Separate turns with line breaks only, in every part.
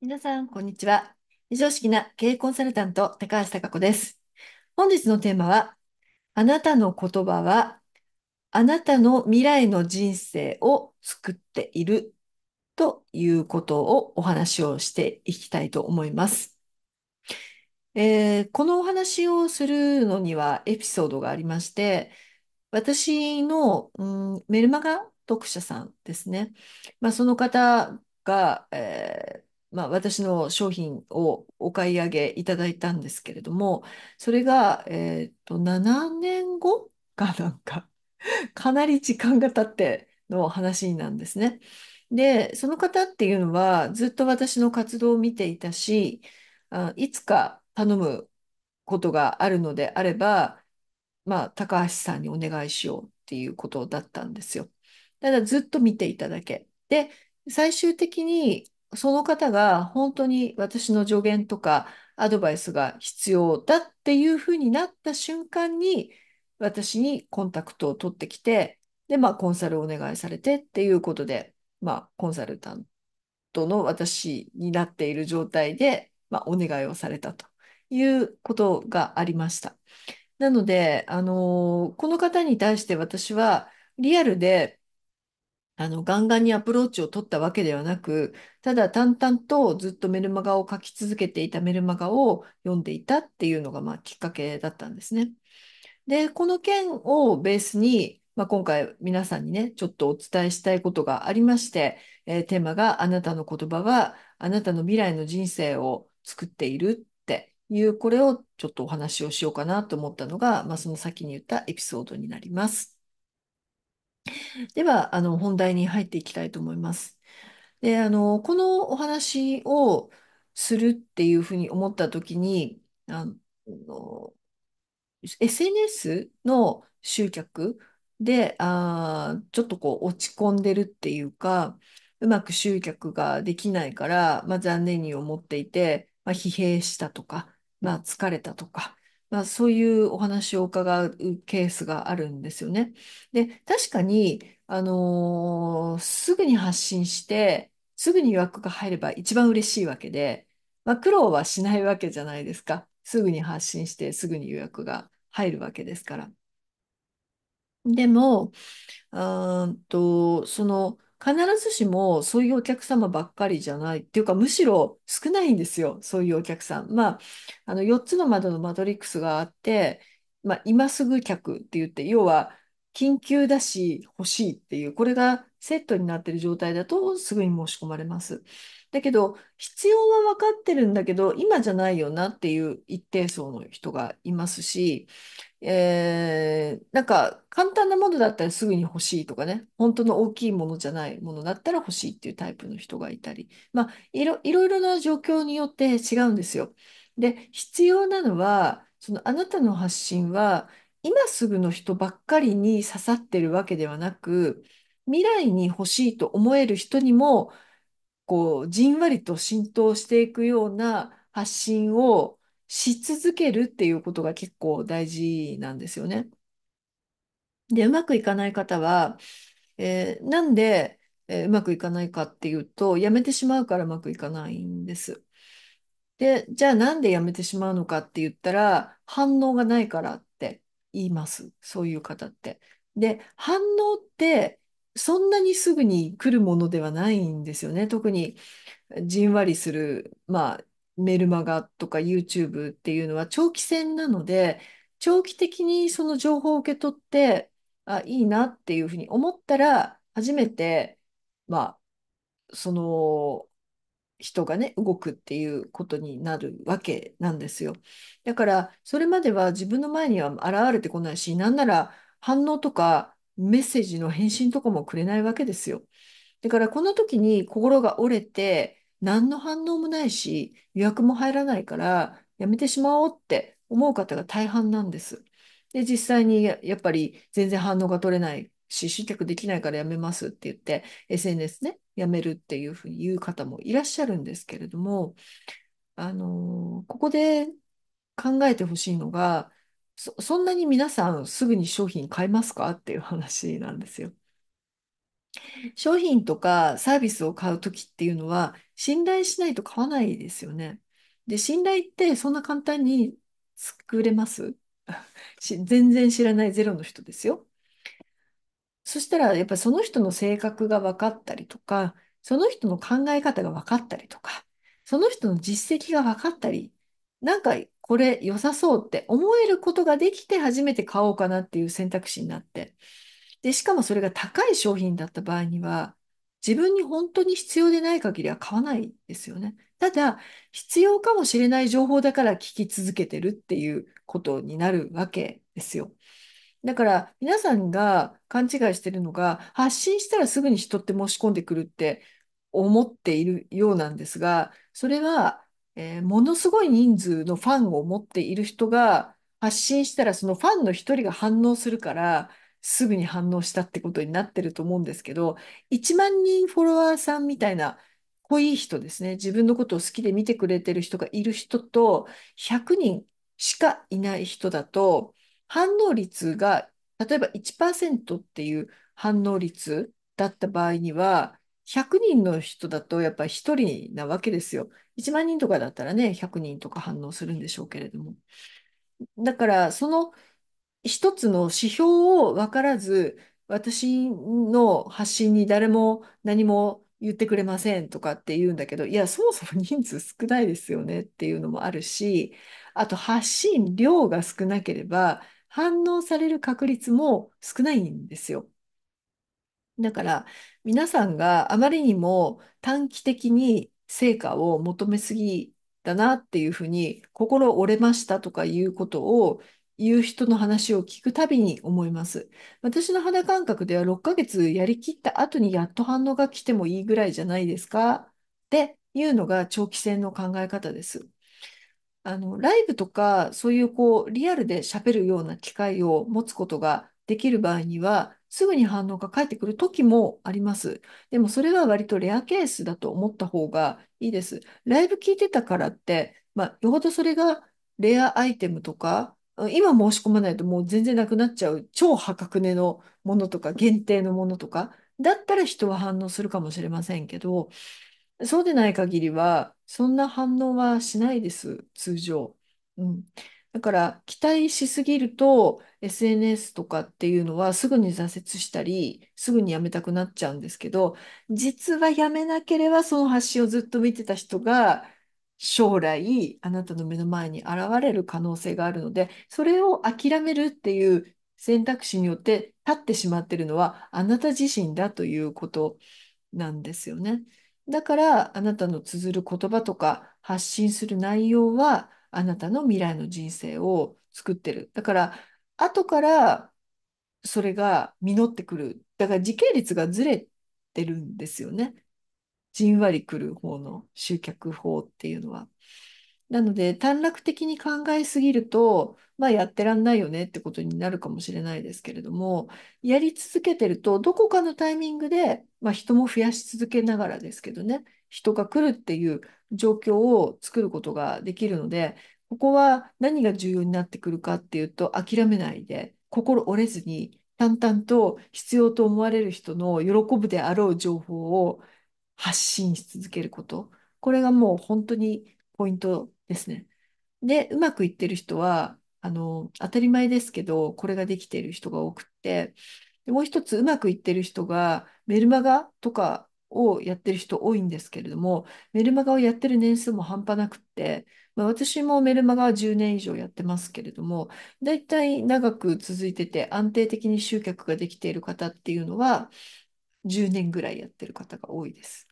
皆さん、こんにちは。非常識な経営コンサルタント、高橋貴子です。本日のテーマは、あなたの言葉は、あなたの未来の人生を作っているということをお話をしていきたいと思います。えー、このお話をするのにはエピソードがありまして、私の、うん、メルマガ読者さんですね。まあ、その方が、えーまあ、私の商品をお買い上げいただいたんですけれども、それが、えっと、7年後 かなんか、かなり時間が経っての話なんですね。で、その方っていうのは、ずっと私の活動を見ていたし、あいつか頼むことがあるのであれば、まあ、高橋さんにお願いしようっていうことだったんですよ。ただずっと見ていただけ。で、最終的にその方が本当に私の助言とかアドバイスが必要だっていうふうになった瞬間に私にコンタクトを取ってきてでまあコンサルをお願いされてっていうことでまあコンサルタントの私になっている状態で、まあ、お願いをされたということがありました。なので、あのー、この方に対して私はリアルであの、ガンガンにアプローチを取ったわけではなく、ただ淡々とずっとメルマガを書き続けていたメルマガを読んでいたっていうのが、まあ、きっかけだったんですね。で、この件をベースに、まあ、今回皆さんにね、ちょっとお伝えしたいことがありまして、えー、テーマがあなたの言葉はあなたの未来の人生を作っているっていう、これをちょっとお話をしようかなと思ったのが、まあ、その先に言ったエピソードになります。では、あの、本題に入っていきたいと思います。で、あの、このお話をするっていうふうに思ったときに、あの、SNS の集客で、あちょっとこう落ち込んでるっていうか、うまく集客ができないから、まあ、残念に思っていて、まあ、疲弊したとか、まあ、疲れたとか、まあ、そういうお話を伺うケースがあるんですよね。で、確かに、あのーすぐに発信して、すぐに予約が入れば一番嬉しいわけで、まあ、苦労はしないわけじゃないですか。すぐに発信して、すぐに予約が入るわけですから。でも、うんと、その、必ずしもそういうお客様ばっかりじゃないっていうか、むしろ少ないんですよ、そういうお客さん。まあ、あの4つの窓のマトリックスがあって、まあ、今すぐ客って言って、要は緊急だし欲しいっていう、これがセットになってる状態だとすぐに申し込まれます。だけど、必要は分かってるんだけど、今じゃないよなっていう一定層の人がいますし、えー、なんか簡単なものだったらすぐに欲しいとかね、本当の大きいものじゃないものだったら欲しいっていうタイプの人がいたり、まあ、いろいろな状況によって違うんですよ。で、必要なのは、そのあなたの発信は、今すぐの人ばっかりに刺さってるわけではなく、未来に欲しいと思える人にもこう、じんわりと浸透していくような発信をし続けるっていうことが結構大事なんですよね。で、うまくいかない方は、えー、なんで、えー、うまくいかないかっていうと、やめてしまうからうまくいかないんです。で、じゃあなんでやめてしまうのかって言ったら、反応がないからって言います。そういう方って。で、反応ってそんなにすぐに来るものではないんですよね。特にじんわりする、まあ、メルマガとか YouTube っていうのは長期戦なので、長期的にその情報を受け取って、あ、いいなっていうふうに思ったら、初めて、まあ、その人がね、動くっていうことになるわけなんですよ。だから、それまでは自分の前には現れてこないし、なんなら反応とか、メッセージの返信とかもくれないわけですよ。だからこの時に心が折れて、何の反応もないし、予約も入らないから、やめてしまおうって思う方が大半なんです。で、実際にやっぱり全然反応が取れないし、集客できないからやめますって言って、SNS ね、やめるっていうふうに言う方もいらっしゃるんですけれども、あのー、ここで考えてほしいのが、そ、そんなに皆さんすぐに商品買いますかっていう話なんですよ。商品とかサービスを買うときっていうのは、信頼しないと買わないですよね。で、信頼ってそんな簡単に作れます し全然知らないゼロの人ですよ。そしたら、やっぱその人の性格が分かったりとか、その人の考え方が分かったりとか、その人の実績が分かったり、なんかこれ良さそうって思えることができて初めて買おうかなっていう選択肢になって。で、しかもそれが高い商品だった場合には、自分に本当に必要でない限りは買わないですよね。ただ、必要かもしれない情報だから聞き続けてるっていうことになるわけですよ。だから皆さんが勘違いしてるのが発信したらすぐに人って申し込んでくるって思っているようなんですがそれはえー、ものすごい人数のファンを持っている人が発信したら、そのファンの一人が反応するから、すぐに反応したってことになってると思うんですけど、1万人フォロワーさんみたいな濃い人ですね、自分のことを好きで見てくれてる人がいる人と、100人しかいない人だと、反応率が例えば1%っていう反応率だった場合には、100人の人だとやっぱり1人なわけですよ。1万人とかだったらね、100人とか反応するんでしょうけれども。だから、その一つの指標を分からず、私の発信に誰も何も言ってくれませんとかって言うんだけど、いや、そもそも人数少ないですよねっていうのもあるし、あと発信量が少なければ、反応される確率も少ないんですよ。だから、皆さんがあまりにも短期的に成果を求めすぎだなっていうふうに心折れましたとかいうことを言う人の話を聞くたびに思います。私の肌感覚では6ヶ月やりきった後にやっと反応が来てもいいぐらいじゃないですかっていうのが長期戦の考え方です。あの、ライブとか、そういうこう、リアルで喋るような機会を持つことができる場合には、すぐに反応が返ってくる時もあります。でもそれは割とレアケースだと思った方がいいです。ライブ聞いてたからって、まあ、よほどそれがレアアイテムとか、今申し込まないともう全然なくなっちゃう超破格値のものとか限定のものとか、だったら人は反応するかもしれませんけど、そうでない限りは、そんな反応はしないです、通常。うん、だから期待しすぎると SNS とかっていうのはすぐに挫折したり、すぐにやめたくなっちゃうんですけど、実はやめなければその発信をずっと見てた人が将来あなたの目の前に現れる可能性があるので、それを諦めるっていう選択肢によって立ってしまってるのはあなた自身だということなんですよね。だからあなたの綴る言葉とか発信する内容はあなたの未来の人生を作ってる。だから、後からそれが実ってくる。だから時系列がずれてるんですよね。じんわりくる方の集客法っていうのは。なので、短絡的に考えすぎると、まあやってらんないよねってことになるかもしれないですけれども、やり続けてると、どこかのタイミングで、まあ人も増やし続けながらですけどね、人が来るっていう状況を作ることができるので、ここは何が重要になってくるかっていうと、諦めないで、心折れずに、淡々と必要と思われる人の喜ぶであろう情報を発信し続けること。これがもう本当にポイントですね。で、うまくいってる人は、あの、当たり前ですけど、これができている人が多くって、もう一つうまくいってる人がメルマガとかをやってる人多いんですけれども、メルマガをやってる年数も半端なくって、まあ、私もメルマガは10年以上やってますけれども、だいたい長く続いてて安定的に集客ができている方っていうのは、10年ぐらいやってる方が多いです。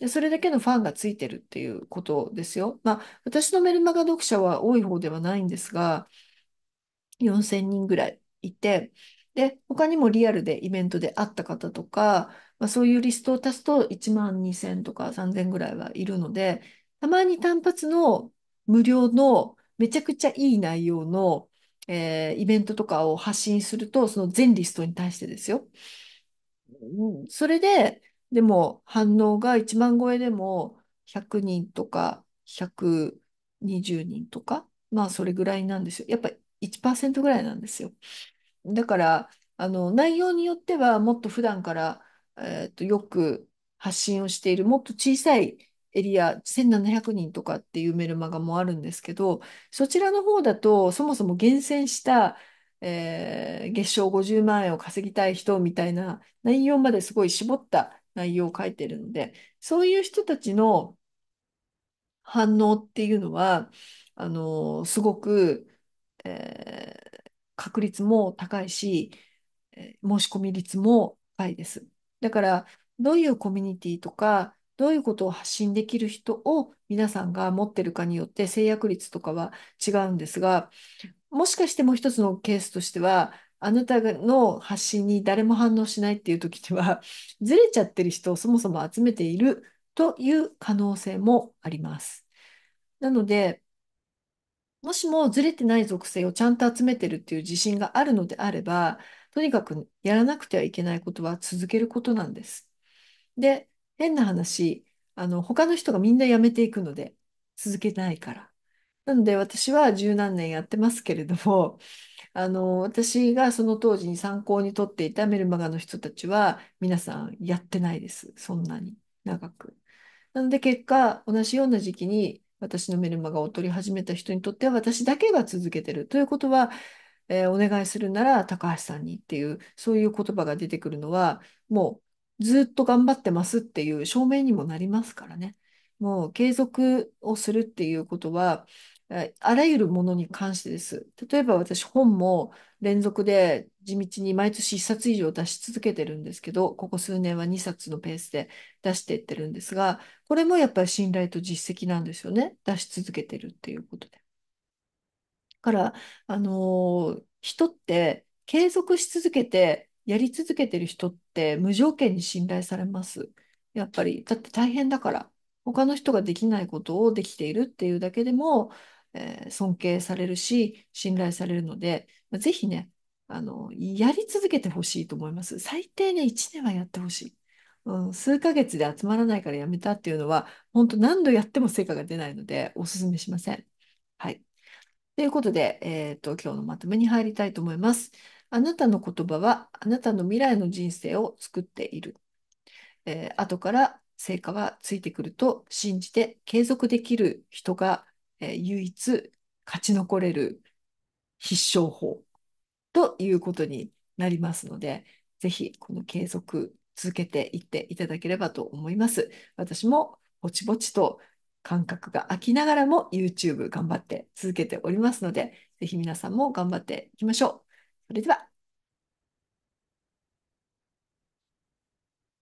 で、それだけのファンがついてるっていうことですよ。まあ、私のメルマガ読者は多い方ではないんですが、4000人ぐらいいて、で、他にもリアルでイベントで会った方とか、まあ、そういうリストを足すと1万2000とか3000ぐらいはいるので、たまに単発の無料のめちゃくちゃいい内容の、えー、イベントとかを発信すると、その全リストに対してですよ。うん、それで、でも反応が1万超えでも100人とか120人とか、まあそれぐらいなんですよ。やっぱ1%ぐらいなんですよ。だから、あの内容によってはもっと普段からえー、とよく発信をしているもっと小さいエリア1700人とかっていうメルマガもあるんですけどそちらの方だとそもそも厳選した、えー、月賞50万円を稼ぎたい人みたいな内容まですごい絞った内容を書いてるのでそういう人たちの反応っていうのはあのすごく、えー、確率も高いし、申し込み率も高いです。だから、どういうコミュニティとか、どういうことを発信できる人を皆さんが持ってるかによって制約率とかは違うんですが、もしかしてもう一つのケースとしては、あなたの発信に誰も反応しないっていう時には、ずれちゃってる人をそもそも集めているという可能性もあります。なので、もしもずれてない属性をちゃんと集めてるっていう自信があるのであれば、とにかくやらなくてはいけないことは続けることなんです。で、変な話、あの、他の人がみんな辞めていくので、続けないから。なので私は十何年やってますけれども、あの、私がその当時に参考にとっていたメルマガの人たちは、皆さんやってないです。そんなに長く。なので結果、同じような時期に私のメルマガを取り始めた人にとっては、私だけが続けてる。ということは、えー、お願いするなら高橋さんにっていう、そういう言葉が出てくるのは、もうずっと頑張ってますっていう証明にもなりますからね。もう継続をするっていうことは、あらゆるものに関してです。例えば私本も連続で地道に毎年1冊以上出し続けてるんですけど、ここ数年は2冊のペースで出していってるんですが、これもやっぱり信頼と実績なんですよね。出し続けてるっていうことで。から、あの人って継続し続けて、やり続けてる人って無条件に信頼されます。やっぱり、だって大変だから、他の人ができないことをできているっていうだけでも、えー尊敬されるし、信頼されるので、ぜひね、あの、やり続けてほしいと思います。最低ね、1年はやってほしい。うん、数ヶ月で集まらないからやめたっていうのは、本当何度やっても成果が出ないので、おすすめしません。はい。ということで、えーと、今日のまとめに入りたいと思います。あなたの言葉はあなたの未来の人生を作っている。えー、後から成果はついてくると信じて継続できる人が、えー、唯一勝ち残れる必勝法ということになりますので、ぜひこの継続続けていっていただければと思います。私もぼちぼちと感覚が飽きながらも YouTube 頑張って続けておりますので、ぜひ皆さんも頑張っていきましょう。それでは。